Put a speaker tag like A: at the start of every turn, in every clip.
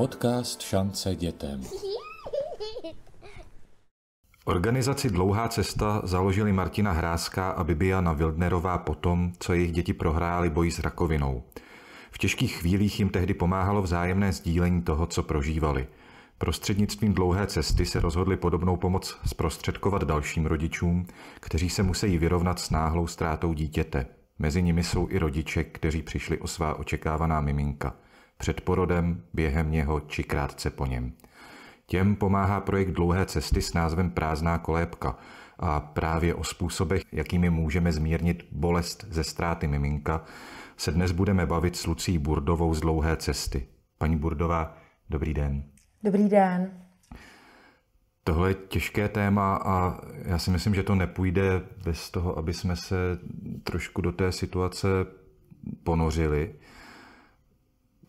A: Podcast Šance dětem. Organizaci Dlouhá cesta založili Martina Hrázka a Bibiana Wildnerová po tom, co jejich děti prohrály boj s rakovinou. V těžkých chvílích jim tehdy pomáhalo vzájemné sdílení toho, co prožívali. Prostřednictvím dlouhé cesty se rozhodli podobnou pomoc zprostředkovat dalším rodičům, kteří se musí vyrovnat s náhlou ztrátou dítěte. Mezi nimi jsou i rodiče, kteří přišli o svá očekávaná miminka – před porodem, během něho či krátce po něm. Těm pomáhá projekt Dlouhé cesty s názvem Prázdná kolébka a právě o způsobech, jakými můžeme zmírnit bolest ze ztráty miminka, se dnes budeme bavit s Lucí Burdovou z Dlouhé cesty. Paní Burdová, dobrý den.
B: Dobrý den.
A: Tohle je těžké téma a já si myslím, že to nepůjde bez toho, aby jsme se trošku do té situace ponořili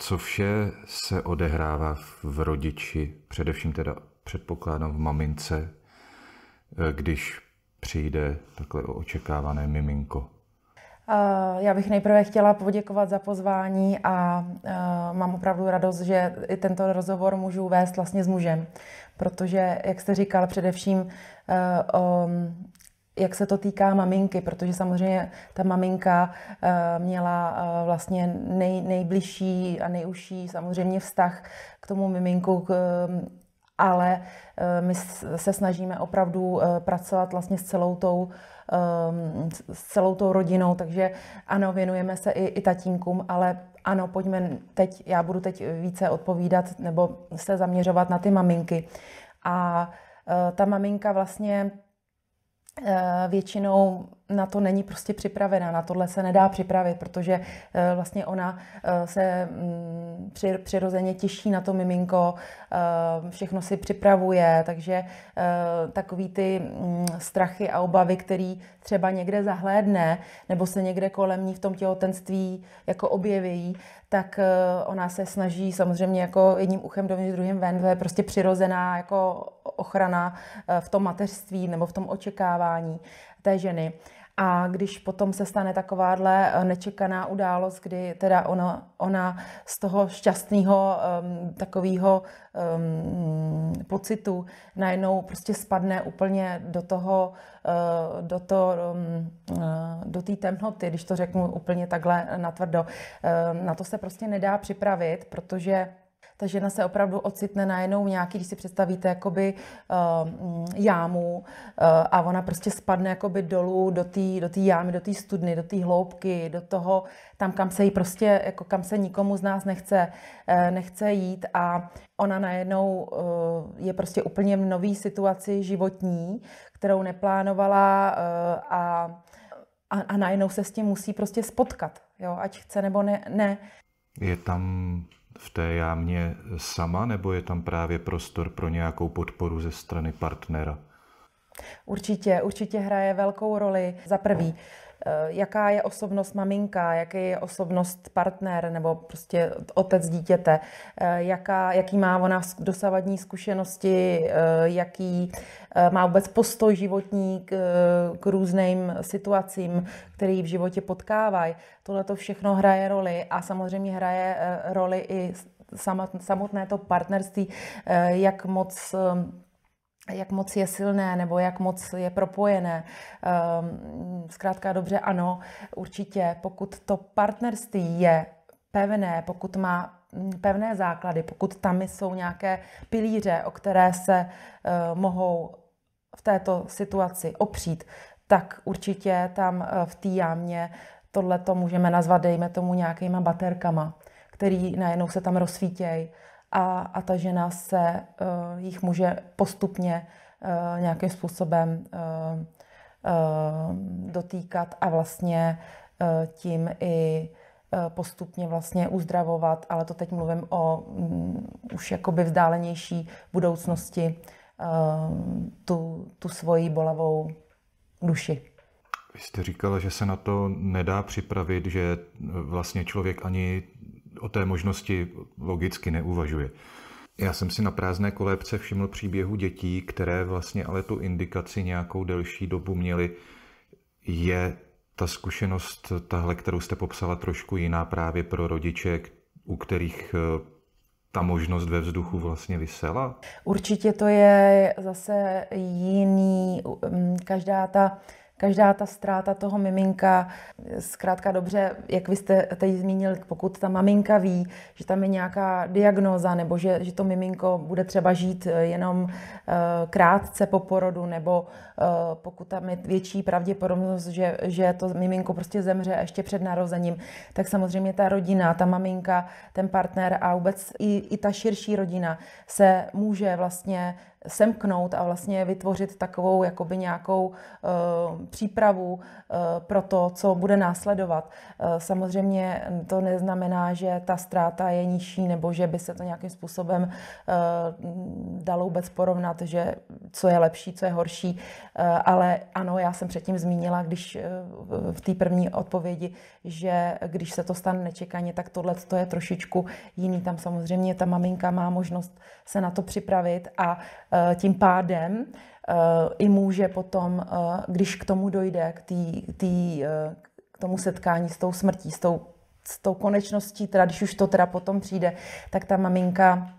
A: co vše se odehrává v rodiči, především teda předpokládám v mamince, eh, když přijde takhle očekávané miminko?
B: Eh, já bych nejprve chtěla poděkovat za pozvání a eh, mám opravdu radost, že i tento rozhovor můžu vést vlastně s mužem, protože, jak jste říkal, především jak se to týká maminky, protože samozřejmě ta maminka eh, měla eh, vlastně nej, nejbližší a nejužší samozřejmě vztah k tomu miminku, k, eh, ale my se snažíme opravdu pracovat vlastně s celou tou, s celou tou rodinou, takže ano, věnujeme se i, i tatínkům, ale ano, pojďme teď, já budu teď více odpovídat nebo se zaměřovat na ty maminky. A ta maminka vlastně Eh, většinou na to není prostě připravená, na tohle se nedá připravit, protože eh, vlastně ona eh, se mm, přirozeně těší na to miminko, eh, všechno si připravuje, takže takový ty mm, strachy a obavy, který třeba někde zahlédne, nebo se někde kolem ní v tom těhotenství jako objeví, tak ona se snaží samozřejmě jako jedním uchem dovnitř, druhým ven, to je prostě přirozená jako ochrana v tom mateřství nebo v tom očekávání té ženy. A když potom se stane takováhle eh, nečekaná událost, kdy teda ona, ona z toho šťastného um, takového um, pocitu najednou prostě spadne úplně do toho, uh, do to, um, uh, do temnoty, když to řeknu úplně takhle natvrdo. Uh, na to se prostě nedá připravit, protože ta žena se opravdu ocitne najednou nějaký, když si představíte jakoby uh, jámu uh, a ona prostě spadne jakoby dolů do té do tý jámy, do té studny, do té hloubky, do toho tam, kam se jí prostě, jako kam se nikomu z nás nechce, uh, nechce jít a ona najednou uh, je prostě úplně v nový situaci životní, kterou neplánovala uh, a, a, a najednou se s tím musí prostě spotkat, jo, ať chce nebo ne. ne.
A: Je tam v té jámě sama, nebo je tam právě prostor pro nějakou podporu ze strany partnera?
B: Určitě, určitě hraje velkou roli. Za prvý, Eh, jaká je osobnost maminka, jaký je osobnost partner nebo prostě otec dítěte, eh, jaká, jaký má ona dosavadní zkušenosti, eh, jaký má vůbec postoj životní k, k různým situacím, který v životě potkávají. Tohle to všechno hraje roli a samozřejmě hraje roli i samotné to partnerství, jak moc jak moc je silné nebo jak moc je propojené. Ehm, zkrátka dobře, ano, určitě, pokud to partnerství je pevné, pokud má mm, pevné základy, pokud tam jsou nějaké pilíře, o které se eh, mohou v této situaci opřít, tak určitě tam eh, v té jámě tohle to můžeme nazvat, dejme tomu, nějakýma baterkama, který najednou se tam rozsvítějí a, a ta žena se uh, eh, jich může postupně uh, nějakým způsobem uh, uh, dotýkat a vlastně uh, tím i postupně vlastně uzdravovat, ale to teď mluvím o um, už jakoby vzdálenější budoucnosti um, tu, tu svoji bolavou duši.
A: Vy jste říkala, že se na to nedá připravit, že vlastně člověk ani o té možnosti logicky neuvažuje. Já jsem si na prázdné kolébce všiml příběhu dětí, které vlastně ale tu indikaci nějakou delší dobu měly. Je ta zkušenost, tahle, kterou jste popsala, trošku jiná právě pro rodiče, u kterých eh, ta možnost ve vzduchu vlastně vysela?
B: Určitě to je zase jiný. Mm, každá ta každá ta ztráta toho miminka, zkrátka dobře, jak vy jste teď zmínil, pokud ta maminka ví, že tam je nějaká diagnoza, nebo že, že to miminko bude třeba žít eh, jenom eh, krátce po porodu nebo eh, pokud tam je větší pravděpodobnost, že, že to miminko prostě zemře ještě před narozením, tak samozřejmě ta rodina, ta maminka, ten partner a vůbec i, i ta širší rodina se může vlastně semknout a vlastně vytvořit takovou jakoby nějakou uh, přípravu eh, pro to, co bude následovat. Eh, samozřejmě to neznamená, že ta ztráta je nižší nebo že by se to nějakým způsobem eh, dalo vůbec porovnat, že co je lepší, co je horší. Ale ano, já jsem předtím zmínila, když v té první odpovědi, že když se to stane nečekaně, tak tohle to je trošičku jiný. Tam samozřejmě ta maminka má možnost se na to připravit a tím pádem Eh, i může potom, eh, když k tomu dojde, k, tý, tý, eh, k tomu setkání s tou smrtí, s tou, s tou konečností, teda když už to teda potom přijde, tak ta maminka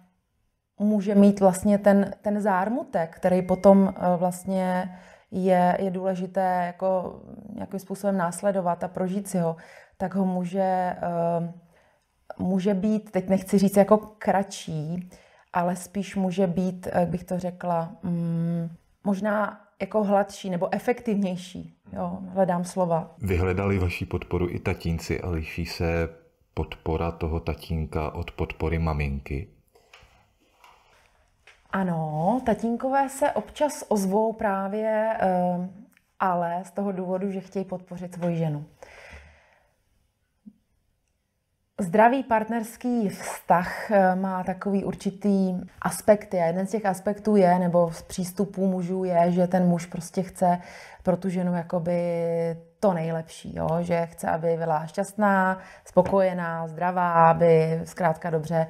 B: může mít vlastně ten, ten zármutek, který potom vlastně je, je důležité jako nějakým způsobem následovat a prožít si ho, tak ho může, může být, teď nechci říct jako kratší, ale spíš může být, jak bych to řekla, mm, možná jako hladší nebo efektivnější. Jo, hledám slova.
A: Vyhledali vaši podporu i tatínci a liší se podpora toho tatínka od podpory maminky?
B: Ano, tatínkové se občas ozvou právě, eh, ale z toho důvodu, že chtějí podpořit svoji ženu. Zdravý partnerský vztah eh, má takový určitý aspekt. A jeden z těch aspektů je, nebo z přístupů mužů je, že ten muž prostě chce pro tu ženu jakoby to nejlepší, jo? že chce, aby byla šťastná, spokojená, zdravá, aby zkrátka dobře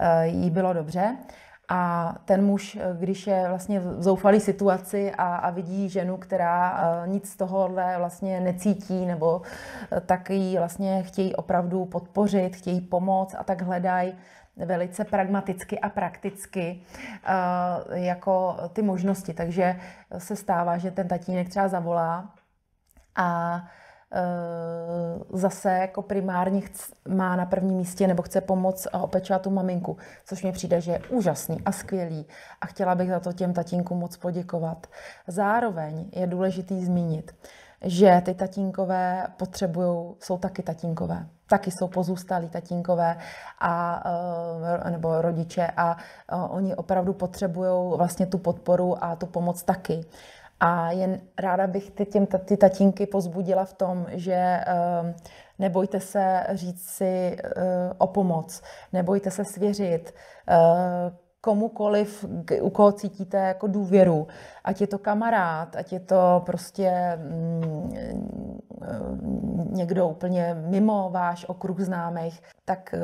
B: eh, jí bylo dobře. A ten muž, když je vlastně v zoufalé situaci a, a vidí ženu, která e, nic z tohohle vlastně necítí, nebo e, tak ji vlastně chtějí opravdu podpořit, chtějí pomoct a tak hledají velice pragmaticky a prakticky e, jako ty možnosti. Takže se stává, že ten tatínek třeba zavolá a Eh, zase jako primárně chc, má na prvním místě nebo chce pomoct a opečovat tu maminku, což mi přijde, že je úžasný a skvělý a chtěla bych za to těm tatínkům moc poděkovat. Zároveň je důležitý zmínit, že ty tatínkové potřebují, jsou taky tatínkové. Taky jsou pozůstalí tatínkové a, eh, nebo rodiče a eh, oni opravdu potřebují vlastně tu podporu a tu pomoc taky. A jen ráda bych ty, těm, ty tatínky pozbudila v tom, že ehm, nebojte se říct si eh, o pomoc, nebojte se svěřit, eh, komukoliv, u koho cítíte jako důvěru. Ať je to kamarád, ať je to prostě mm, e, někdo úplně mimo váš okruh známých, tak e,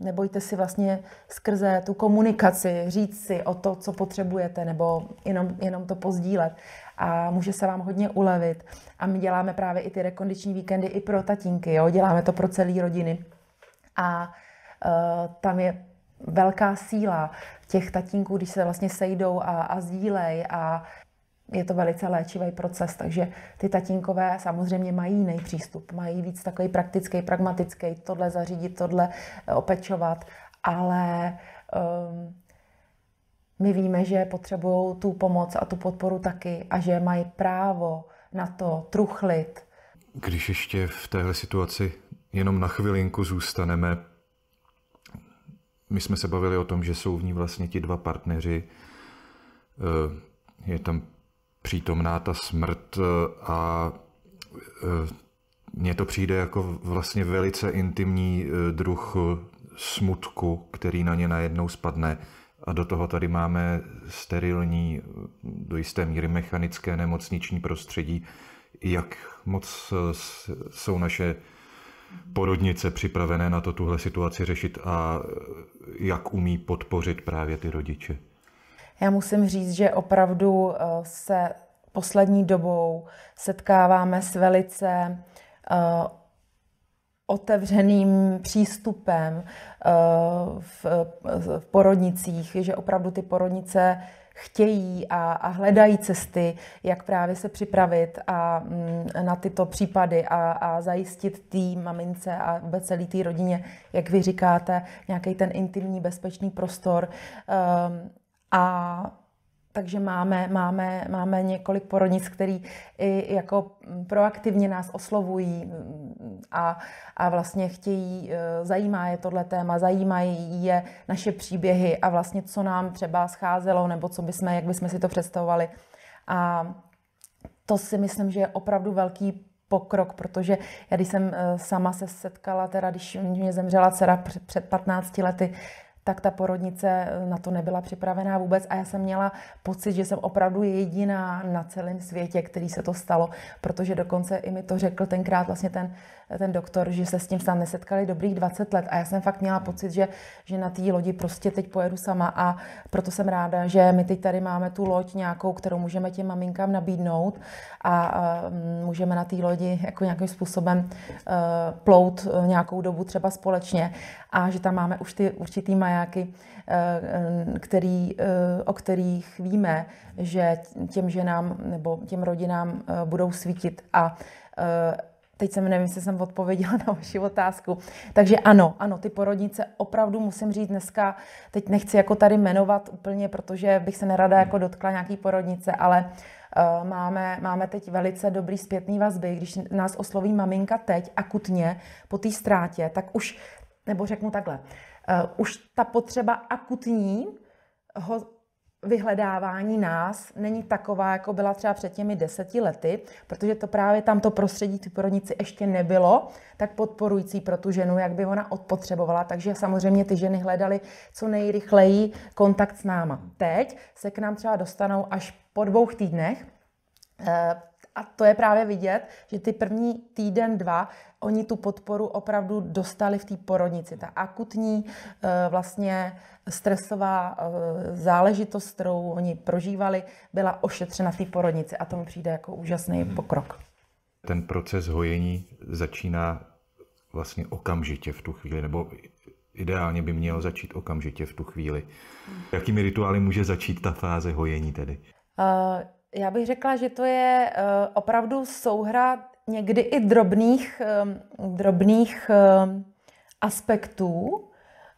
B: nebojte si vlastně skrze tu komunikaci říct si o to, co potřebujete, nebo jenom, jenom to pozdílet. A může se vám hodně ulevit. A my děláme právě i ty rekondiční víkendy i pro tatínky, jo? děláme to pro celé rodiny. A uh, tam je velká síla těch tatínků, když se vlastně sejdou a, a sdílej a je to velice léčivý proces, takže ty tatínkové samozřejmě mají jiný přístup, mají víc takový praktický, pragmatický, tohle zařídit, tohle eh, opečovat, ale um, my víme, že potřebují tu pomoc a tu podporu taky a že mají právo na to truchlit.
A: Když ještě v téhle situaci jenom na chvilinku zůstaneme, my jsme se bavili o tom, že jsou v ní vlastně ti dva partneři. Eh, je tam přítomná ta smrt eh, a eh, mně to přijde jako vlastně velice intimní druh smutku, který na ně najednou spadne. A do toho tady máme sterilní, do jisté míry mechanické nemocniční prostředí. Jak moc jsou naše porodnice připravené na to tuhle situaci řešit a eh, jak umí podpořit právě ty rodiče?
B: Já musím říct, že opravdu eh, se poslední dobou setkáváme s velice eh, otevřeným přístupem v porodnicích, že opravdu ty porodnice chtějí a, a hledají cesty, jak právě se připravit a, m, mm, na tyto případy a, a zajistit té mamince a vůbec celé té rodině, jak vy říkáte, nějaký ten intimní, bezpečný prostor. Um, a takže máme, máme, máme několik porodnic, který i jako proaktivně nás oslovují mm, a, a vlastně chtějí, e, zajímá je tohle téma, zajímají je naše příběhy a vlastně co nám třeba scházelo, nebo co bychom, jak bychom si to představovali. A to si myslím, že je opravdu velký pokrok, protože já když jsem e, sama se setkala, teda když mě zemřela dcera před 15 lety, tak ta porodnice eh, na to nebyla připravená vůbec a já jsem měla pocit, že jsem opravdu jediná na celém světě, který se to stalo, protože dokonce i mi to řekl tenkrát vlastně ten ten doktor, že se s tím sám nesetkali dobrých 20 let a já jsem fakt měla pocit, že, že na té lodi prostě teď pojedu sama a proto jsem ráda, že my teď tady máme tu loď nějakou, kterou můžeme těm maminkám nabídnout a, a mm, můžeme na té lodi jako nějakým způsobem eh, plout eh, nějakou dobu třeba společně a že tam máme už ty určitý majáky, eh, který, o kterých víme, že těm ženám nebo těm rodinám budou svítit a Teď jsem nevím, jestli jsem odpověděla na vaši otázku. Takže ano, ano, ty porodnice opravdu musím říct dneska, teď nechci jako tady jmenovat úplně, protože bych se nerada jako dotkla nějaký porodnice, ale uh, máme, máme teď velice dobrý zpětný vazby. Když nás osloví maminka teď akutně po té ztrátě, tak už, nebo řeknu takhle, uh, už ta potřeba akutní ho vyhledávání nás není taková, jako byla třeba před těmi deseti lety, protože to právě tamto prostředí ty porodnici ještě nebylo, tak podporující pro tu ženu, jak by ona odpotřebovala. Takže samozřejmě ty ženy hledaly co nejrychleji kontakt s náma. Teď se k nám třeba dostanou až po dvou týdnech, eh, a to je právě vidět, že ty první týden, dva, oni tu podporu opravdu dostali v té porodnici. Ta akutní eh, vlastně stresová eh, záležitost, kterou oni prožívali, byla ošetřena v té porodnici a to mi přijde jako úžasný mhm. pokrok.
A: Ten proces hojení začíná vlastně okamžitě v tu chvíli, nebo ideálně by měl začít okamžitě v tu chvíli. Mhm. Jakými rituály může začít ta fáze hojení tedy?
B: Uh, já bych řekla, že to je eh, opravdu souhra někdy i drobných, eh, drobných eh, aspektů,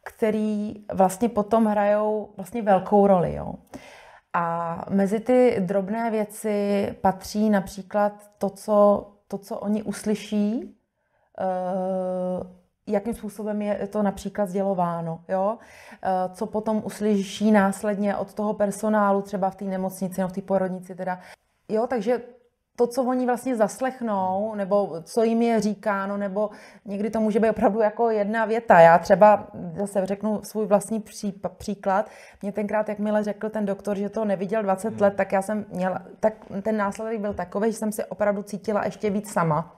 B: který vlastně potom hrajou vlastně velkou roli. Jo. A mezi ty drobné věci patří například to, co, to, co oni uslyší, jakým způsobem je to například sdělováno, jo? Eh, co potom uslyší následně od toho personálu, třeba v té nemocnici nebo v té porodnici. Teda. Jo, takže to, co oni vlastně zaslechnou, nebo co jim je říkáno, nebo někdy to může být opravdu jako jedna věta. Já třeba zase řeknu svůj vlastní pří, příklad. Mě tenkrát, jakmile řekl ten doktor, že to neviděl 20 hmm. let, tak já jsem měla, tak ten následek byl takový, že jsem se opravdu cítila ještě víc sama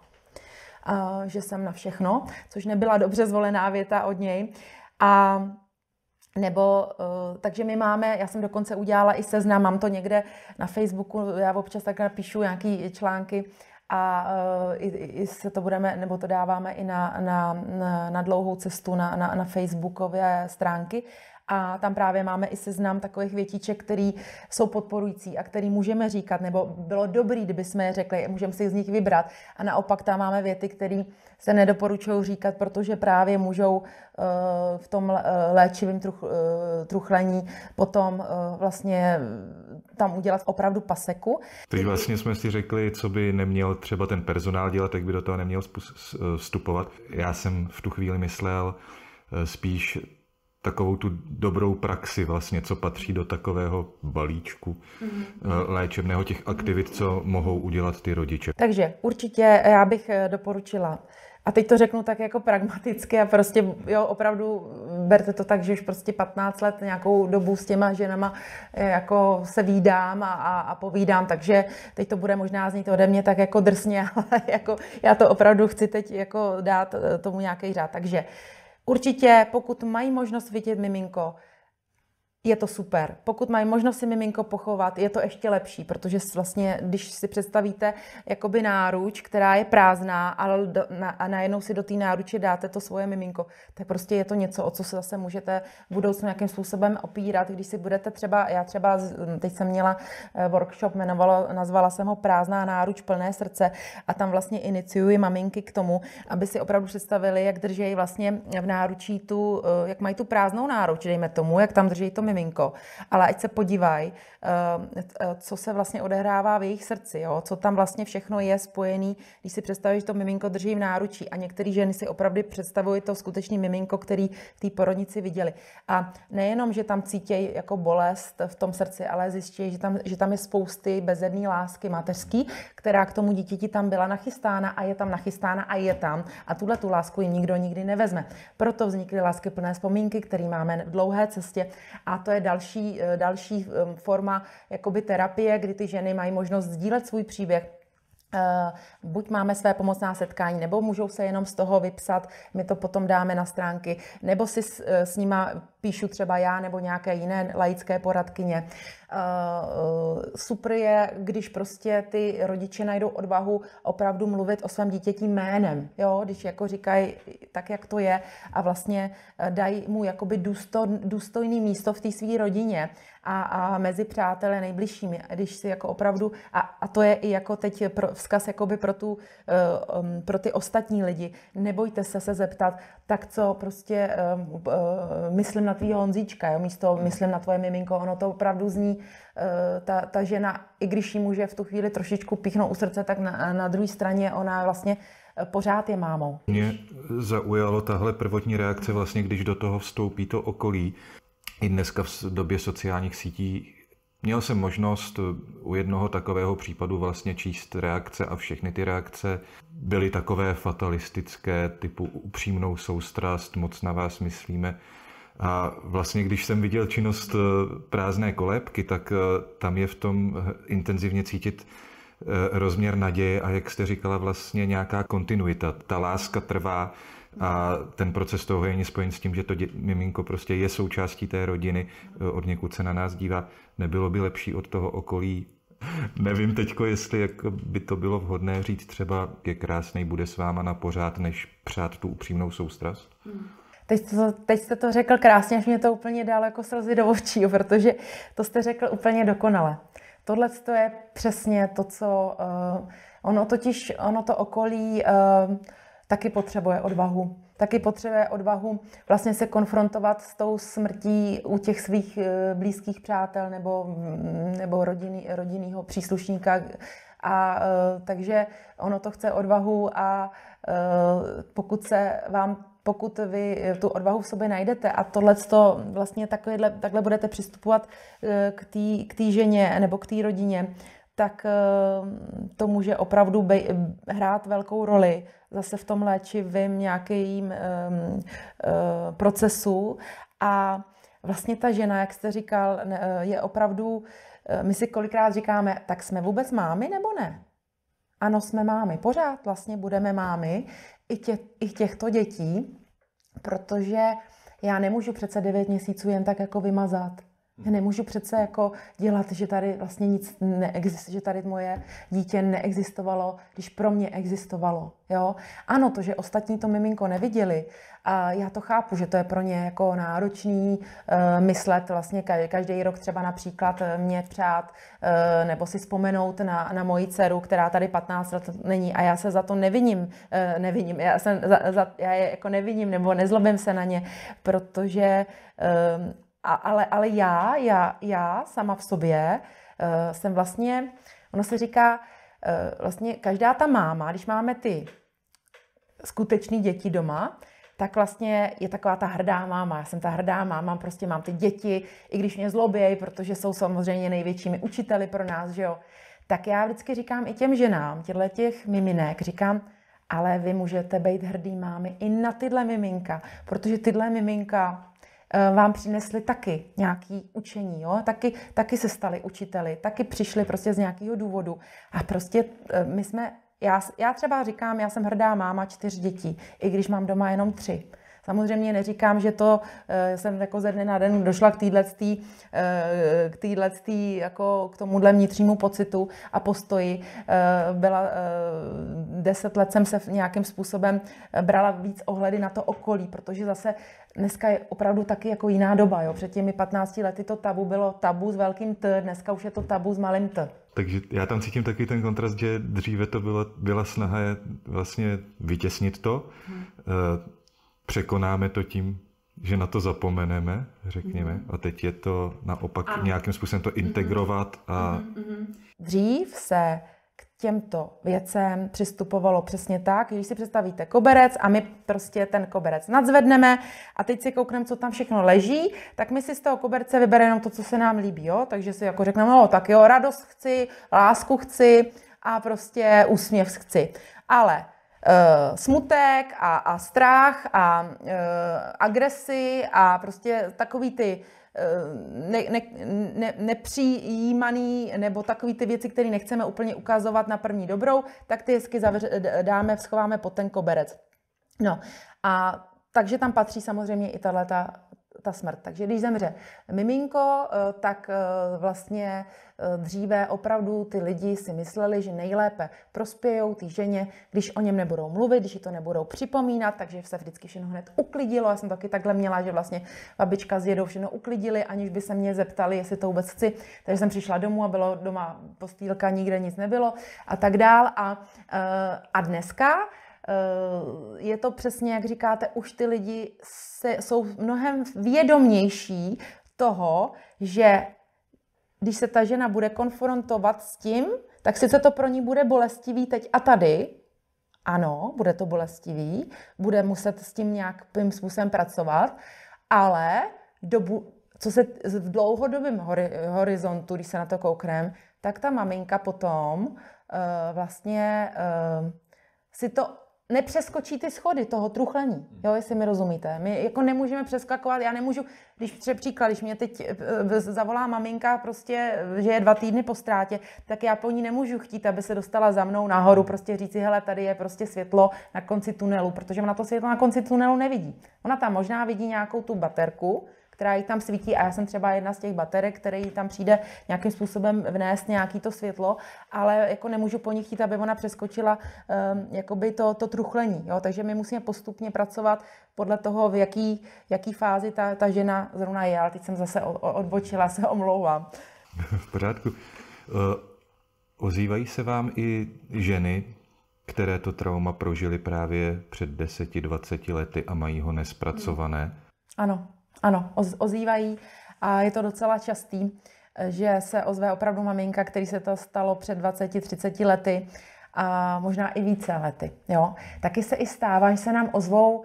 B: že jsem na všechno, což nebyla dobře zvolená věta od něj. A nebo, eh, takže my máme, já jsem dokonce udělala i seznam, mám to někde na Facebooku, já občas tak napíšu nějaké články a eh, i, i se to budeme, nebo to dáváme i na, na, na dlouhou cestu na, na, na facebookové stránky a tam právě máme i seznam takových větiček, které jsou podporující a které můžeme říkat, nebo bylo dobrý, kdyby jsme je řekli, můžeme si z nich vybrat. A naopak tam máme věty, které se nedoporučují říkat, protože právě můžou eh, v tom eh, léčivém eh, truchlení potom vlastně tam udělat opravdu paseku.
A: Teď vlastně jsme si řekli, co by neměl třeba ten personál dělat, jak by do toho neměl vstupovat. Já jsem v tu chvíli myslel spíš takovou tu dobrou praxi vlastně, co patří do takového balíčku mm-hmm. léčebného těch aktivit, co mohou udělat ty rodiče.
B: Takže určitě eh, já bych eh, doporučila a teď to řeknu tak jako pragmaticky a prostě, jo, opravdu berte to tak, že už prostě 15 let nějakou dobu s těma ženama jako se výdám a, a, a povídám, takže teď to bude možná znít ode mě tak jako drsně, ale jako já to opravdu chci teď jako dát tomu nějaký řád. Takže uh, Určitě, pokud mají možnost vidět miminko, je to super. Pokud mají možnost si miminko pochovat, je to ještě lepší, protože vlastně, když si představíte jakoby náruč, která je prázdná ale do, na, a najednou si do té náruče dáte to svoje miminko, tak prostě je to něco, o co se zase můžete v budoucnu nějakým způsobem opírat, když si budete třeba, já třeba teď jsem měla eh, workshop, jmenovalo, nazvala jsem ho Prázdná náruč, plné srdce a tam vlastně iniciuji maminky k tomu, aby si opravdu představili, jak držejí vlastně v náručí tu, eh, jak mají tu prázdnou náruč, dejme tomu, jak tam drží to miminko miminko, ale ať se podívají, ehm, eh, co se vlastně odehrává v jejich srdci, jo? co tam vlastně všechno je spojený, když si představíš, že to miminko drží v náručí a některé ženy si opravdu představují to skutečný miminko, který v té porodnici viděli. A nejenom, že tam cítějí jako bolest v tom srdci, ale zjistí, že tam, že tam je spousty bezedné lásky mateřský, která k tomu dítěti tam byla nachystána a je tam nachystána a je tam. A tuhle tu lásku jim nikdo nikdy nevezme. Proto vznikly lásky plné vzpomínky, které máme v dlouhé cestě a a to je další, eh, další eh, forma jakoby terapie, kdy ty ženy mají možnost sdílet svůj příběh, Uh, buď máme své pomocná setkání, nebo můžou se jenom z toho vypsat, my to potom dáme na stránky, nebo si s, s nima píšu třeba já nebo nějaké jiné laické poradkyně. Eh, super je, když prostě ty rodiče najdou odvahu opravdu mluvit o svém dítěti jménem, jo? když jako říkají tak, jak to je a vlastně eh, dají mu jakoby důsto, důstojný místo v té své rodině a, a mezi přátelé nejbližšími, když si jako opravdu, a, a to je i jako teď pro, vzkaz jakoby pro, tu, um, pro ty ostatní lidi, nebojte se se zeptat, tak co prostě uh, uh, myslím na tvýho Honzíčka, jo? místo myslím na tvoje miminko, ono to opravdu zní Eh, ta, ta žena, i když jí může v tu chvíli trošičku píchnout u srdce, tak na, na druhé straně ona vlastně eh, pořád je mámou.
A: Mě zaujalo tahle prvotní reakce vlastně, když do toho vstoupí to okolí. I dneska v době sociálních sítí Měl jsem možnost eh, u jednoho takového případu vlastně číst reakce a všechny ty reakce byly takové fatalistické, typu upřímnou soustrast, moc na vás myslíme. A vlastně, když jsem viděl činnost eh, prázdné kolébky, tak eh, tam je v tom eh, intenzivně cítit rozměr naděje a jak jste říkala, vlastně nějaká kontinuita. Ta láska trvá a ten proces toho je spojen s tím, že to dě- miminko prostě je součástí té rodiny, od někud se na nás dívá. Nebylo by lepší od toho okolí Nevím teď, jestli jak by to bylo vhodné říct třeba, jak krásný bude s váma na pořád, než přát tu upřímnou soustrast.
B: Hmm. Teď, to, teď jste to řekl krásně, až mě to úplně dalo jako slzy do očí, protože to jste řekl úplně dokonale. Tohle to je přesně to, co uh, ono totiž, ono to okolí uh, taky potřebuje odvahu. Taky potřebuje odvahu vlastně se konfrontovat s tou smrtí u těch svých uh, blízkých přátel nebo, nebo rodiny, rodinného příslušníka, a takže ono to chce odvahu a pokud se vám pokud vy eh, tu odvahu v sobě najdete a tohle vlastně takhle, takhle budete přistupovat eh, k té ženě nebo k té rodině, tak eh, to může opravdu bej, hrát velkou roli zase v tom léčivém nějakým um, uh, procesu. A vlastně ta žena, jak jste říkal, je opravdu, my si kolikrát říkáme, tak jsme vůbec mámy nebo ne? Ano, jsme mámy, pořád vlastně budeme mámy, i, tě, i těchto dětí, protože já nemůžu přece 9 měsíců jen tak jako vymazat. Já nemůžu přece jako dělat, že tady vlastně nic neexistuje, že tady moje dítě neexistovalo, když pro mě existovalo. Jo? Ano, to, že ostatní to miminko neviděli a já to chápu, že to je pro ně jako náročný eh, myslet vlastně každý rok třeba například eh, mě přát eh, nebo si vzpomenout na, na moji dceru, která tady 15 let není a já se za to neviním, neviním, já, jsem za, za, já je jako neviním nebo nezlobím se na ně, protože a, ale, ale já, já, já sama v sobě jsem vlastně, ono se říká, vlastně každá ta máma, když máme ty skutečný děti doma, tak vlastně je taková ta hrdá máma. Já jsem ta hrdá máma, prostě mám ty děti, i když mě zlobějí, protože jsou samozřejmě největšími učiteli pro nás, že jo. Tak já vždycky říkám i těm ženám, těchto těch miminek, říkám, ale vy můžete být hrdý mámy i na tyhle miminka, protože tyhle miminka eh, vám přinesly taky nějaký učení, jo? Taky, taky se stali učiteli, taky přišli prostě z nějakého důvodu. A prostě eh, my jsme já, já třeba říkám, já jsem hrdá máma čtyř dětí, i když mám doma jenom tři. Samozřejmě neříkám, že to eh, jsem jako ze dne na den došla k týdletství, eh, k týdletství, jako k tomuhle vnitřnímu pocitu a postoji. Eh, byla, deset let jsem se nějakým způsobem brala víc ohledy na to okolí, protože zase dneska je opravdu taky jako jiná doba. Jo? Před těmi 15 lety to tabu bylo tabu s velkým T, dneska už je to tabu s malým T.
A: Takže já tam cítím taky ten kontrast, že dříve to byla, byla snaha vlastně vytěsnit to. Hmm překonáme to tím, že na to zapomeneme, řekněme, mm. a teď je to naopak a. nějakým způsobem to mhm. integrovat. Mm. A... Mhm,
B: mhm. Dřív se k těmto věcem přistupovalo přesně tak, když si představíte koberec a my prostě ten koberec nadzvedneme a teď si koukneme, co tam všechno leží, tak my si z toho koberce vybereme to, co se nám líbí, jo? takže si jako řekneme, no tak jo, radost chci, lásku chci a prostě úsměv chci. Ale Eh, smutek a, a strach a uh, agresi a prostě takový ty eh, ne, ne, ne, nepřijímaný nebo takový ty věci, které nechceme úplně ukazovat na první dobrou, tak ty hezky zavř, dáme, schováme pod ten koberec. No a takže tam patří samozřejmě i tato ta smrt. Takže když zemře miminko, eh, tak eh, vlastně eh, dříve opravdu ty lidi si mysleli, že nejlépe prospějou té ženě, když o něm nebudou mluvit, když ji to nebudou připomínat, takže se vždycky všechno hned uklidilo. Já jsem taky takhle měla, že vlastně babička s jedou všechno uklidili, aniž by se mě zeptali, jestli to vůbec chci. Takže jsem přišla domů a bylo doma postýlka, nikde nic nebylo a tak dál. A, a dneska Eh, je to přesně, jak říkáte, už ty lidi se, jsou mnohem vědomější toho, že když se ta žena bude konfrontovat s tím, tak sice to pro ní bude bolestivý teď a tady, ano, bude to bolestivý, bude muset s tím nějakým způsobem pracovat, ale dobu, co se v dlouhodobém hori, horizontu, když se na to koukneme, tak ta maminka potom uh, vlastně uh, si to nepřeskočí ty schody toho truchlení, hmm. jo, jestli mi rozumíte. My jako nemůžeme přeskakovat, já nemůžu, když příklad, když mě teď eh, zavolá maminka prostě, že je dva týdny po ztrátě, tak já po ní nemůžu chtít, aby se dostala za mnou nahoru, prostě říci, hele, tady je prostě světlo na konci tunelu, protože ona to světlo na konci tunelu nevidí. Ona tam možná vidí nějakou tu baterku, která jí tam svítí a já jsem třeba jedna z těch baterek, které jí tam přijde nějakým způsobem vnést nějaký to světlo, ale jako nemůžu po ní chtít, aby ona přeskočila um, jakoby to, to truchlení. Jo? Takže my musíme postupně pracovat podle toho, v jaký, jaký fázi ta, ta žena zrovna je. Ale teď jsem zase odbočila, se omlouvám.
A: V pořádku. Eh, ozývají se vám i ženy, které to trauma prožily právě před 10-20 lety a mají ho hmm. nespracované?
B: Ano, ano, oz, ozývají a je to docela častý, že se ozve opravdu maminka, který se to stalo před 20-30 lety a možná i více lety. Jo? Taky se i stává, že se nám ozvou e,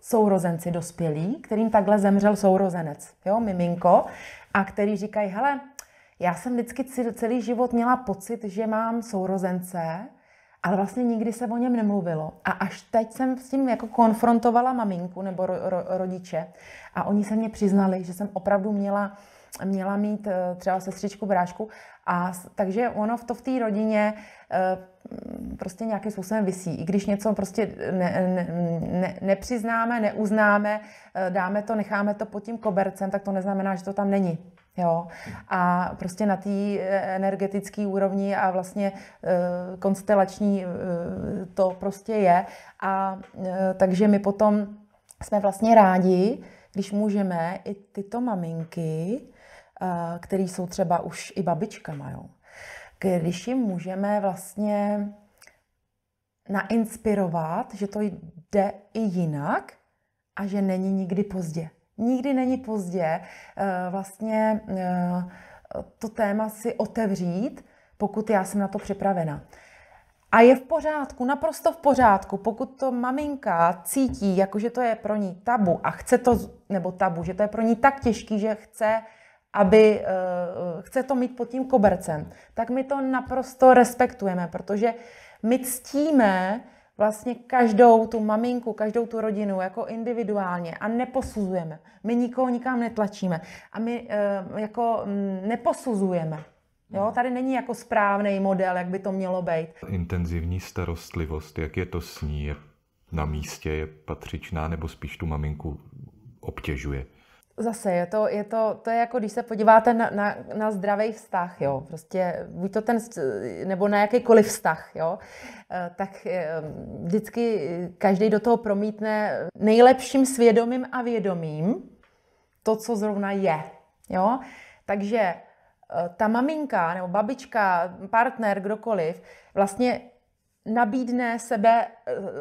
B: sourozenci dospělí, kterým takhle zemřel sourozenec, jo, miminko, a který říkají, hele, já jsem vždycky celý život měla pocit, že mám sourozence, ale vlastně nikdy se o něm nemluvilo. A až teď jsem s tím jako konfrontovala maminku nebo ro, ro, rodiče a oni se mě přiznali, že jsem opravdu měla měla mít eh, třeba sestřičku, brášku. A takže ono v to v té rodině eh, prostě nějakým způsobem vysí. I když něco prostě ne, ne, ne, nepřiznáme, neuznáme, eh, dáme to, necháme to pod tím kobercem, tak to neznamená, že to tam není. Jo. A prostě na té eh, energetické úrovni a vlastně e, konstelační e, to prostě je. A e, takže my potom jsme vlastně rádi, když můžeme i tyto maminky, e, které jsou třeba už i babičkama, jo, když jim můžeme vlastně nainspirovat, že to jde i jinak a že není nikdy pozdě. Nikdy není pozdě eh, vlastně eh, to téma si otevřít, pokud já jsem na to připravena. A je v pořádku, naprosto v pořádku, pokud to maminka cítí, jako že to je pro ní tabu a chce to, nebo tabu, že to je pro ní tak těžký, že chce, aby, eh, chce to mít pod tím kobercem, tak my to naprosto respektujeme, protože my ctíme vlastně každou tu maminku, každou tu rodinu jako individuálně a neposuzujeme. My nikoho nikam netlačíme a my uh, jako mm, neposuzujeme. Jo, hmm. tady není jako správný model, jak by to mělo být.
A: Intenzivní starostlivost, jak je to s ní, je na místě, je patřičná nebo spíš tu maminku obtěžuje?
B: Zase je to, je to, to je jako když se podíváte na, na, na zdravý vztah, jo, prostě buď to ten, nebo na jakýkoliv vztah, jo, eh, tak eh, vždycky každý do toho promítne nejlepším svědomím a vědomím to, co zrovna je, jo. Takže eh, ta maminka nebo babička, partner, kdokoliv, vlastně nabídne sebe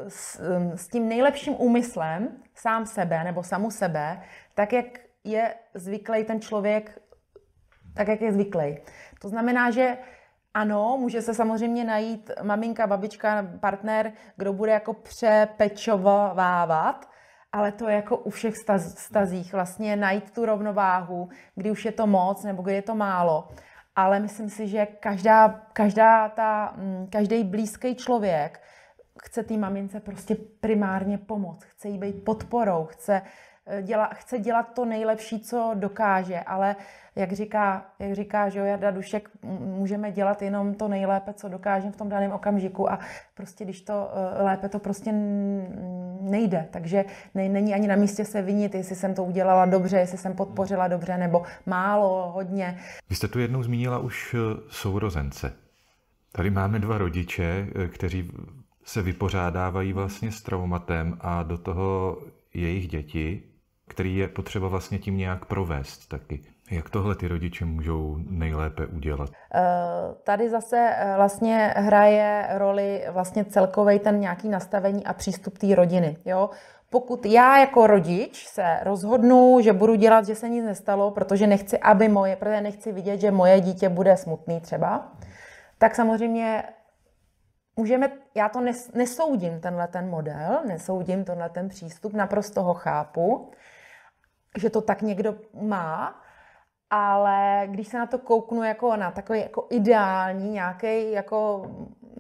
B: s, s tím nejlepším úmyslem, sám sebe nebo samu sebe, tak jak je zvyklý ten člověk tak, jak je zvyklý. To znamená, že ano, může se samozřejmě najít maminka, babička, partner, kdo bude jako přepečovávat, ale to je jako u všech stazích vlastně najít tu rovnováhu, kdy už je to moc nebo kdy je to málo. Ale myslím si, že každá, každá ta, mm, každý blízký člověk chce té mamince prostě primárně pomoct, chce jí být podporou, chce děla, chce dělat to nejlepší, co dokáže, ale jak říká, jak říká že jo, Jarda Dušek, můžeme dělat jenom to nejlépe, co dokážeme v tom daném okamžiku a prostě když to e, lépe, to prostě nejde, takže ne, není ani na místě se vinit, jestli jsem to udělala dobře, jestli jsem podpořila dobře nebo málo, hodně.
A: Vy jste tu jednou zmínila už e, sourozence. Tady máme dva rodiče, e, kteří se vypořádávají vlastně s traumatem a do toho jejich děti který je potřeba vlastně tím nějak provést taky. Jak tohle ty rodiče můžou nejlépe udělat?
B: Eh, tady zase eh, vlastně hraje roli vlastně celkový ten nějaký nastavení a přístup té rodiny. Jo? Pokud já jako rodič se rozhodnu, že budu dělat, že se nic nestalo, protože nechci, aby moje, protože nechci vidět, že moje dítě bude smutný třeba, tak samozřejmě můžeme, já to nesoudím tenhle ten model, nesoudím tenhle ten přístup, naprosto ho chápu, že to tak někdo má, ale když se na to kouknu jako na takový jako ideální nějaký, jako,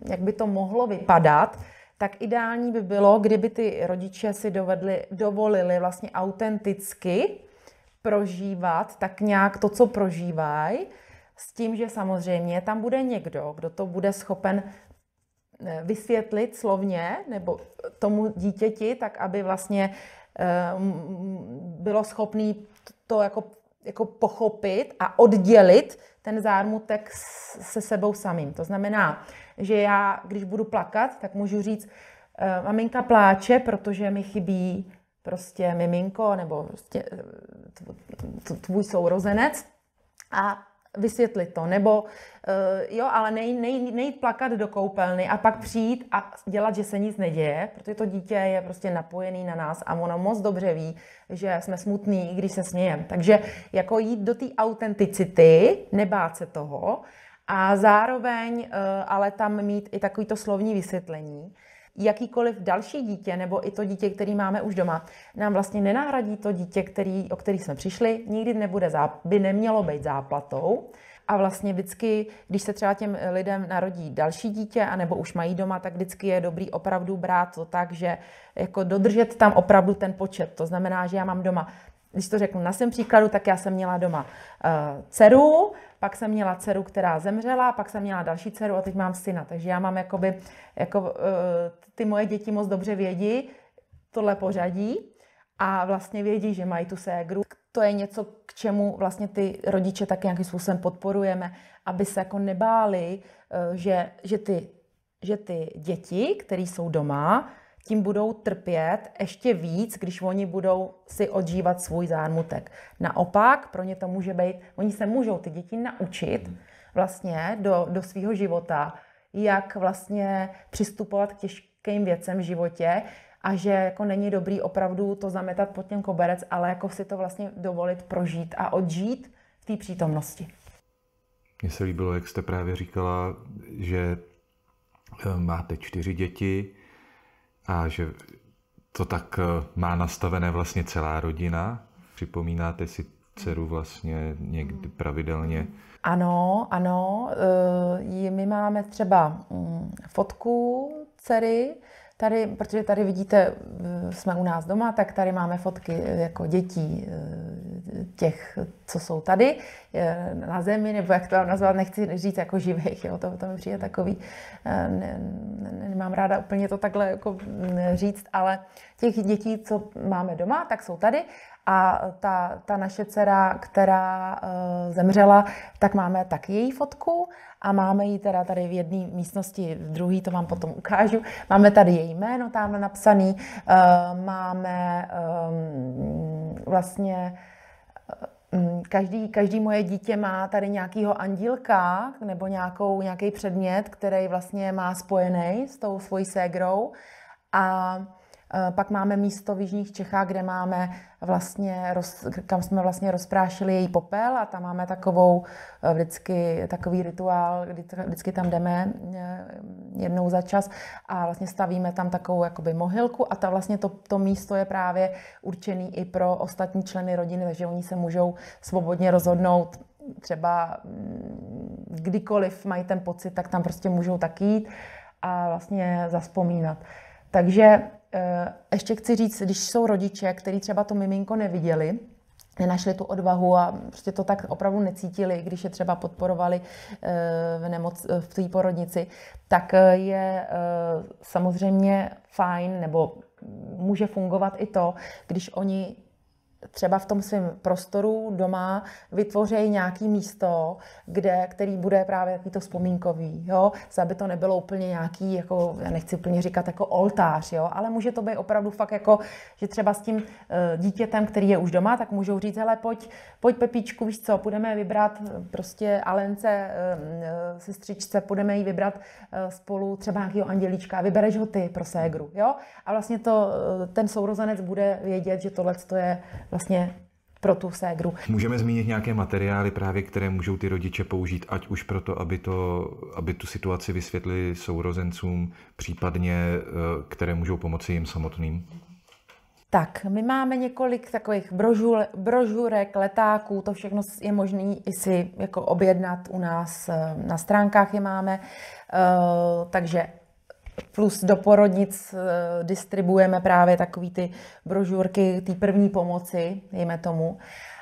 B: jak by to mohlo vypadat, tak ideální by bylo, kdyby ty rodiče si dovedli, dovolili vlastně autenticky prožívat tak nějak to, co prožívají, s tím, že samozřejmě tam bude někdo, kdo to bude schopen eh, vysvětlit slovně nebo tomu dítěti, tak aby vlastně Eh, bylo schopný to jako, jako pochopit a oddělit ten zármutek se sebou samým. To znamená, že já, když budu plakat, tak můžu říct, eh, maminka pláče, protože mi chybí prostě miminko nebo prostě eh, tvůj sourozenec. A vysvětlit to, nebo uh, jo, ale nej, nej, nejít plakat do koupelny a pak přijít a dělat, že se nic neděje, protože to dítě je prostě napojený na nás a ono moc dobře ví, že jsme smutní, i když se smějeme. Takže jako jít do té autenticity, nebát se toho a zároveň uh, ale tam mít i takovýto slovní vysvětlení jakýkoliv další dítě, nebo i to dítě, který máme už doma, nám vlastně nenahradí to dítě, který, o který jsme přišli, nikdy nebude záp- by nemělo být záplatou. A vlastně vždycky, když se třeba těm lidem narodí další dítě, anebo už mají doma, tak vždycky je dobrý opravdu brát to tak, že jako dodržet tam opravdu ten počet. To znamená, že já mám doma když to řeknu na svém příkladu, tak já jsem měla doma uh, dceru, pak jsem měla dceru, která zemřela, pak jsem měla další dceru a teď mám syna. Takže já mám jakoby, jako, uh, ty moje děti moc dobře vědí tohle pořadí a vlastně vědí, že mají tu ségru. To je něco, k čemu vlastně ty rodiče tak nějakým způsobem podporujeme, aby se jako nebáli, uh, že, že, ty, že ty děti, které jsou doma, tím budou trpět ještě víc, když oni budou si odžívat svůj zármutek. Naopak, pro ně to může být, oni se můžou ty děti naučit mhm. vlastně do, do svého života, jak vlastně přistupovat k těžkým věcem v životě a že jako není dobrý opravdu to zametat pod ten koberec, ale jako si to vlastně dovolit prožít a odžít v té přítomnosti.
A: Mně se líbilo, jak jste právě říkala, že eh, máte čtyři děti, a že to tak eh, má nastavené vlastně celá rodina. Připomínáte si dceru vlastně někdy pravidelně?
B: Ano, ano. Eh, my máme třeba mm, fotku dcery, Tady, protože tady vidíte, eh, jsme u nás doma, tak tady máme fotky eh, jako dětí eh, těch, co jsou tady na zemi, nebo jak to mám nazvat, nechci říct jako živých, jo, to, to mi přijde takový, ne, ne, nemám ráda úplně to takhle jako mm, říct, ale těch dětí, co máme doma, tak jsou tady a ta, ta naše dcera, která uh, zemřela, tak máme tak její fotku a máme ji teda tady v jedné místnosti, v druhé, to vám potom ukážu. Máme tady její jméno tam napsané. uh, eh, máme um, vlastně mm, Každý, každý moje dítě má tady nějakýho andílka nebo nějakou, nějaký předmět, který vlastně má spojený s tou svojí ségrou. A Eh, pak máme místo v Jižních Čechách, kde máme vlastně, kam jsme vlastně rozprášili její popel a tam máme takovou eh, vždycky takový rituál, kdy vždycky tam jdeme eh, jednou za čas a vlastně stavíme tam takovou jakoby mohylku a ta vlastně to, to místo je právě určený i pro ostatní členy rodiny, takže oni se můžou svobodně rozhodnout, třeba mm, kdykoliv mají ten pocit, tak tam prostě můžou tak jít a vlastně zaspomínat. Takže Eh, ještě chci říct, když jsou rodiče, kteří třeba to miminko neviděli, nenašli tu odvahu a prostě to tak opravdu necítili, když je třeba podporovali eh, v, nemoc, eh, v té porodnici, tak je samozřejmě fajn, nebo může fungovat i to, když oni třeba v tom svém prostoru doma vytvořejí nějaký místo, kde, který bude právě takový to vzpomínkový, jo? aby to nebylo úplně nějaký, jako, já nechci úplně říkat jako oltář, jo? ale může to být opravdu fakt jako, že třeba s tím eh, dítětem, který je už doma, tak můžou říct, hele, pojď, pojď Pepíčku, víš co, půjdeme vybrat eh, prostě Alence, eh, sestřičce, půjdeme jí vybrat spolu třeba nějakého andělíčka, vybereš ho ty pro ségru, jo? A vlastně to, ten sourozenec bude vědět, že tohle je vlastně pro tu ségru.
A: Můžeme zmínit nějaké materiály právě, které můžou ty rodiče použít, ať už proto, aby, to, aby tu situaci vysvětlili sourozencům, případně eh, které můžou pomoci jim samotným?
B: Tak, my máme několik takových brožurek, letáků, to všechno je možné i si jako objednat u nás, eh, na stránkách je máme, eh, takže plus do porodnic eh, distribuujeme právě takové ty brožurky té první pomoci, dejme tomu.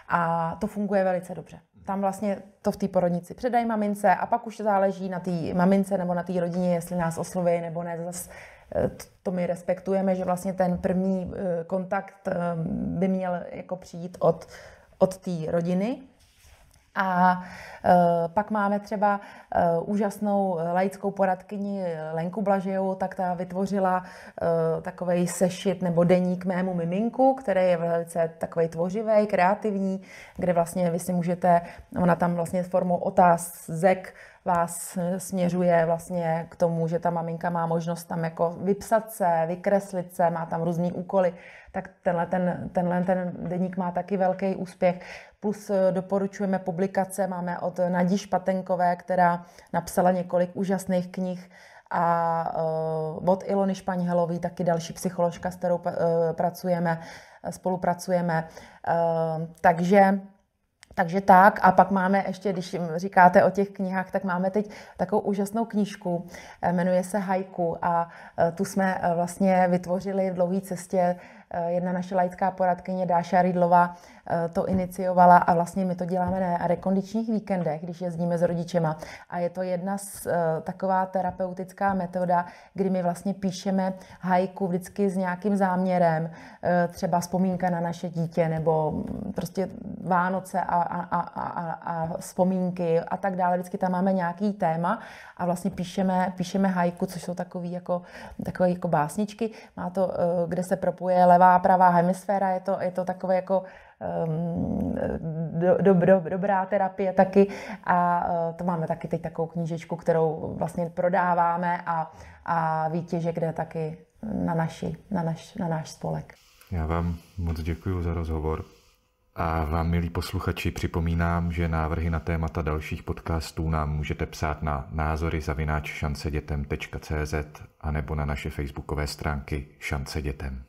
B: A to funguje velice dobře. Tam vlastně to v té porodnici předají mamince a pak už záleží na té mamince nebo na té rodině, jestli nás osloví nebo ne. Zas eh, to my respektujeme, že vlastně ten první eh, kontakt by měl jako přijít od, od té rodiny. A e, pak máme třeba e, úžasnou laickou poradkyni Lenku Blažejovou, tak ta vytvořila e, takový sešit nebo deník mému miminku, který je velice takový tvořivý, kreativní, kde vlastně vy si můžete, ona tam vlastně formou otázek vás směřuje vlastně k tomu, že ta maminka má možnost tam jako vypsat se, vykreslit se, má tam různý úkoly, tak tenhle ten, tenhle ten deník má taky velký úspěch. Plus eh, doporučujeme publikace, máme od Nadí Špatenkové, která napsala několik úžasných knih, a eh, od Ilony Španělový, taky další psycholožka, s kterou eh, pracujeme, spolupracujeme. Takže takže tak, a pak máme ještě, když říkáte o těch knihách, tak máme teď takovou úžasnou knížku, eh, jmenuje se Haiku a eh, tu jsme eh, vlastně vytvořili v dlouhé cestě Eh, jedna naše laická poradkyně Dáša Rydlova eh, to iniciovala a vlastně my to děláme na rekondičních víkendech, když jezdíme s rodičema. A je to jedna z, eh, taková terapeutická metoda, kdy my vlastně píšeme hajku vždycky s nějakým záměrem, třeba vzpomínka na naše dítě nebo mm, prostě Vánoce a, a, a, a, a vzpomínky a tak dále. Vždycky tam máme nějaký téma a vlastně píšeme, píšeme hajku, což jsou takové jako, takové jako básničky. Má to, eh, kde se propuje levá a pravá hemisféra, je to, je to takové jako ehm, do, do, do, dobrá terapie taky a eh, to máme taky teď takovou knížečku, kterou vlastně prodáváme a, a výtěžek jde taky na, naši, na, naš, na náš spolek.
A: Já vám moc děkuji za rozhovor. A vám, milí posluchači, připomínám, že návrhy na témata dalších podcastů nám můžete psát na názory zavináč šancedětem.cz a nebo na naše facebookové stránky Šance dětem.